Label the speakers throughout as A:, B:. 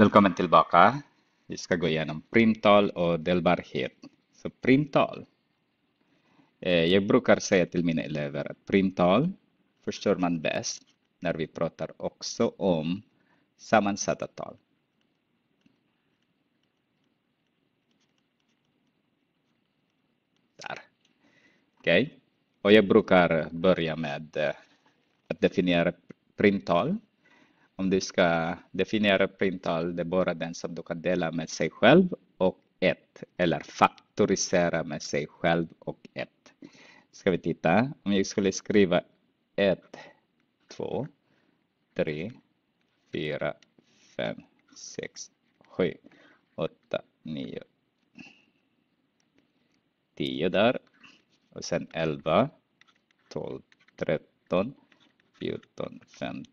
A: Välkommen tillbaka. Vi ska gå igenom primtal och delbarhet. Så primtal. Eh, jag brukar säga till mina elever att primtal förstår man bäst när vi pratar också om sammansatta tal. Där. Okay. Och jag brukar börja med eh, att definiera primtal om du ska definiera primtal, det är bara den som du kan dela med sig själv och ett eller faktorisera med sig själv och ett. Ska vi titta, om jag skulle skriva 1, 2, 3, 4, 5, 6, 7, 8, 9, 10 där och sen 11, 12, 13, 14, 15,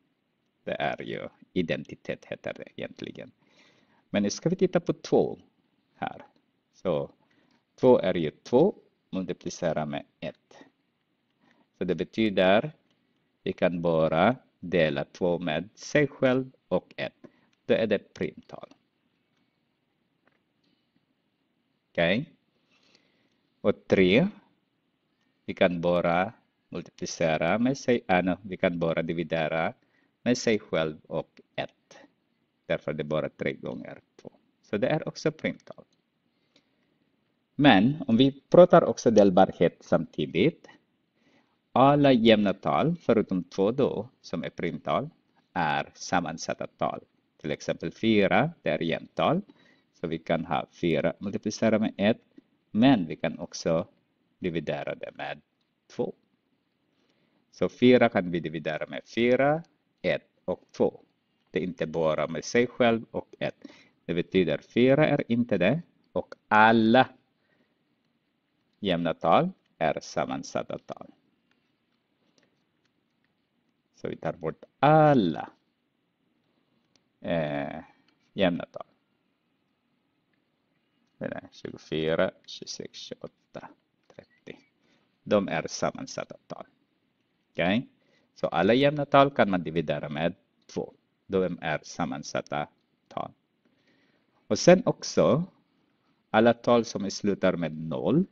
A: Det är ju identitet heter det egentligen. Men ska vi titta på två här. Så två är ju två multiplicera med ett. Så det betyder vi kan bara dela två med sig själv och ett. Då är det primtal. Okej. Okay. Och tre vi kan bara multiplicera med sig, ah, no, vi kan bara dividera med sig själv och 1. Därför är det bara 3 gånger 2. Så det är också primtal. Men om vi pratar också delbarhet samtidigt. Alla jämna tal, förutom två då, som är primtal, är sammansatta tal. Till exempel 4, det är jämntal. Så vi kan ha 4 multiplicera med 1, men vi kan också dividera det med 2. Så 4 kan vi dividera med 4, 1 och 2. Det är inte bara med sig själv och 1. Det betyder 4 är inte det och alla jämna tal är sammansatta tal. Så vi tar bort alla eh, jämna tal. Den är 24, 26, 28, 30. De är sammansatta tal. Okej? Okay? Så alla jämna tal kan man dividera med 2. De är sammansatta tal. Och sen också alla tal som slutar med 0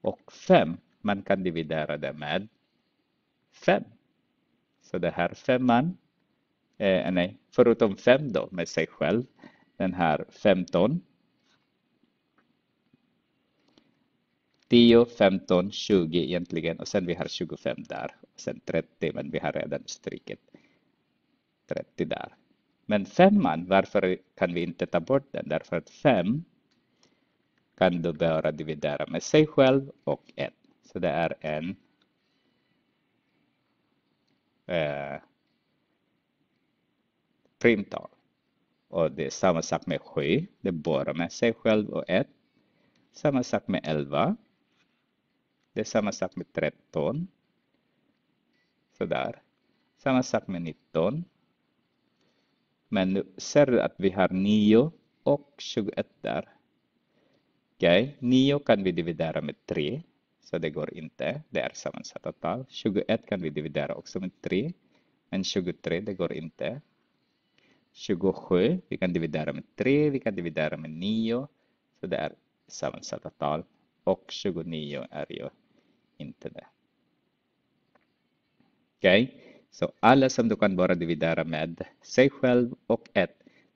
A: och 5. Man kan dividera det med 5. Så det här femman, eh, nej, förutom 5 fem då med sig själv, den här 15 10, 15, 20 egentligen och sen vi har 25 där. Och sen 30, men vi har redan striket 30 där. Men femman, varför kan vi inte ta bort den? Därför att 5 kan du bara dividera med sig själv och 1. Så det är en eh, primtal. Och det är samma sak med 7, det är bara med sig själv och 1. Samma sak med 11. Det är samma sak med 13. Sådär. Samma sak med 19. Men nu ser du att vi har 9 och 21 där. Okej, okay. 9 kan vi dividera med 3. Så det går inte. Det är sammansatta tal. 21 kan vi dividera också med 3. Men 23, det går inte. 27, vi kan dividera med 3, vi kan dividera med 9. Så det är sammansatta tal och 29 är ju inte det. Okej, okay? så alla som du kan bara dividera med sig själv och 1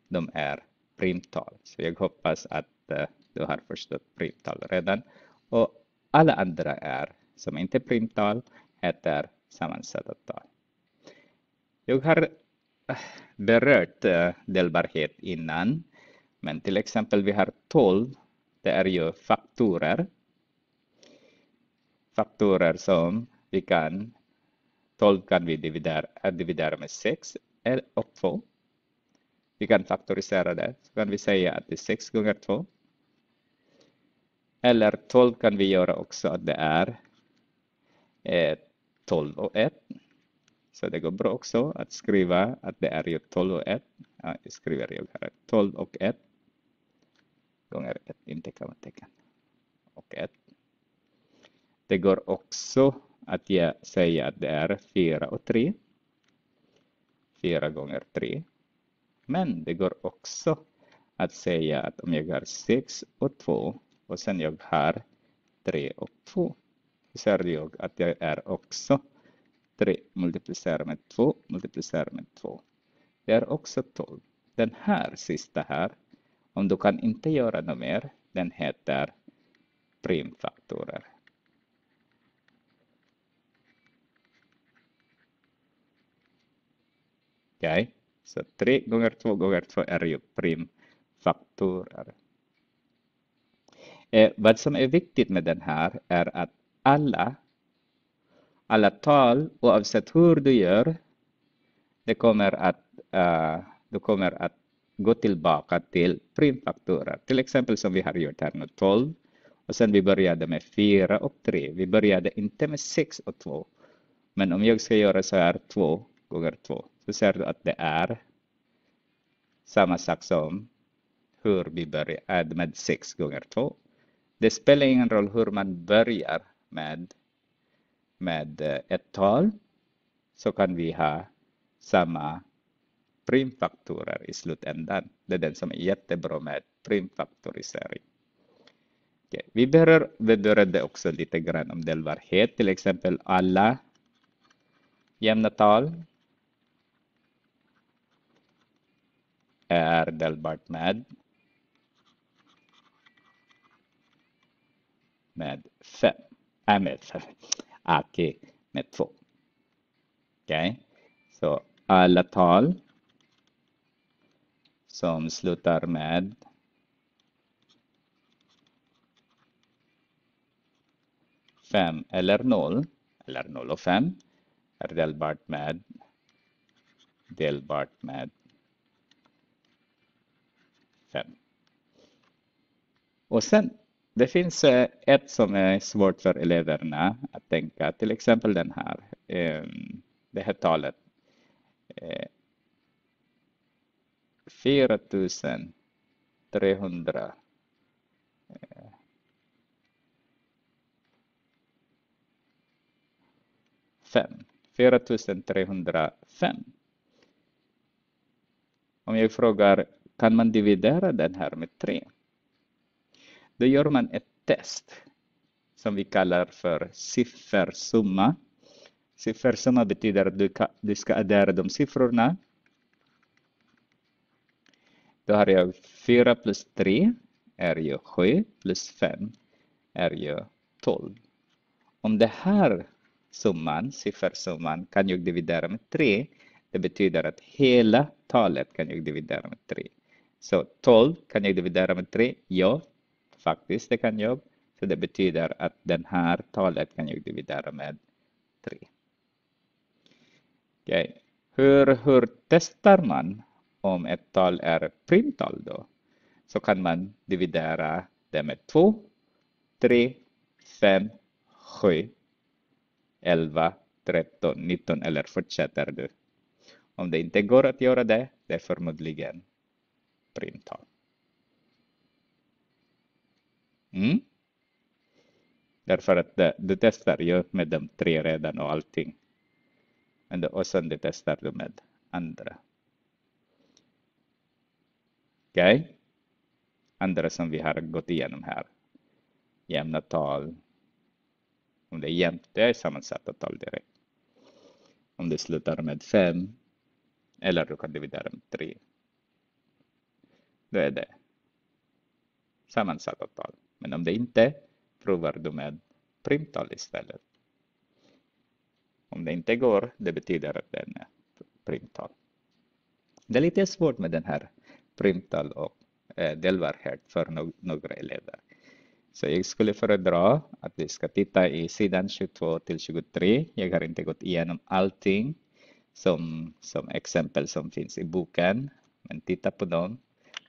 A: de är primtal. Så jag hoppas att eh, du har förstått primtal redan. Och alla andra är, som inte primtal, heter sammansatta tal. Jag har eh, berört eh, delbarhet innan, men till exempel vi har 12, det är ju faktorer faktorer som vi kan, 12 kan vi dividera, dividera med 6 och 2. Vi kan faktorisera det, så kan vi säga att det är 6 gånger 2. Eller 12 kan vi göra också att det är 12 eh, och 1. Så det går bra också att skriva att det är ju 12 och 1. Ja, jag skriver ju här 12 och 1 gånger 1, inte kan man tecken. Och 1. Det går också att säga att det är 4 och 3. 4 gånger 3. Men det går också att säga att om jag har 6 och 2 och sen jag har 3 och 2 Då ser jag att jag är också 3 multiplicerat med 2 multiplicerar med 2. Det är också 12. Den här sista här, om du kan inte göra något mer, den heter primfaktorer. Okej, okay. så 3 gånger 2 gånger 2 är ju primfaktorer. Eh, vad som är viktigt med den här är att alla, alla tal, oavsett hur du gör, det kommer att, uh, eh, du kommer att gå tillbaka till primfaktorer. Till exempel som vi har gjort här nu, 12. Och sen vi började med 4 och 3. Vi började inte med 6 och 2. Men om jag ska göra så här 2 gånger 2 så ser du att det är samma sak som hur vi började med 6 gånger 2. Det spelar ingen roll hur man börjar med, med eh, ett tal så kan vi ha samma primfaktorer i slutändan. Det är den som är jättebra med primfaktorisering. Okay. Vi berör, berörde också lite grann om delbarhet, till exempel alla jämna tal AR delbart med med 5, äh med 5, aki med 2. Okej, okay. så alla tal som slutar med fem eller noll, eller noll och fem, är delbart med delbart med 5. Och sen, det finns eh, ett som är svårt för eleverna att tänka, till exempel den här, ehm, det här talet. 4300 eh, 4305. Eh, Om jag frågar kan man dividera den här med 3? Då gör man ett test som vi kallar för siffersumma. Siffersumma betyder att du, du ska addera de siffrorna. Då har jag 4 plus 3 är ju 7 plus 5 är ju 12. Om det här summan, siffersumman, kan jag dividera med 3. Det betyder att hela talet kan jag dividera med 3. Så 12 kan jag dividera med 3? Ja, faktiskt det kan jag. Så det betyder att den här talet kan jag dividera med 3. Okay. Hur, hur testar man om ett tal är primtal då? Så kan man dividera det med 2, 3, 5, 7, 11, 13, 19 eller fortsätter du. Om det inte går att göra det, det är förmodligen printa. Mm. Därför att det, du testar ju med de tre redan och allting. Men, och sen det testar du med andra. Okej? Okay? Andra som vi har gått igenom här. Jämna tal. Om det är jämnt, det är sammansatta tal direkt. Om det slutar med fem. Eller du kan dividera med tre då är det sammansatta tal. Men om det inte, provar du med primtal istället. Om det inte går, det betyder att det är primtal. Det är lite svårt med den här primtal och eh, delbarhet för några elever. Så jag skulle föredra att vi ska titta i sidan 22 till 23. Jag har inte gått igenom allting som, som exempel som finns i boken, men titta på dem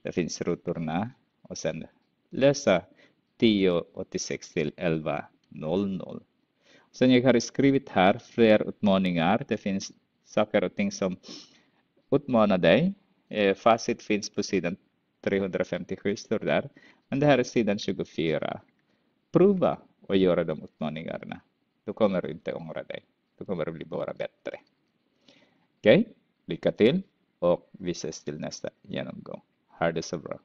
A: det finns rutorna och sen läsa 10.86 till 11.00. Sen jag har skrivit här fler utmaningar. Det finns saker och ting som utmanar dig. Eh, facit finns på sidan 357 står där. Men det här är sidan 24. Prova och göra de utmaningarna. Du kommer inte ångra dig. Du kommer bli bara bättre. Okej, okay? lycka till och vi ses till nästa genomgång. Hardesabra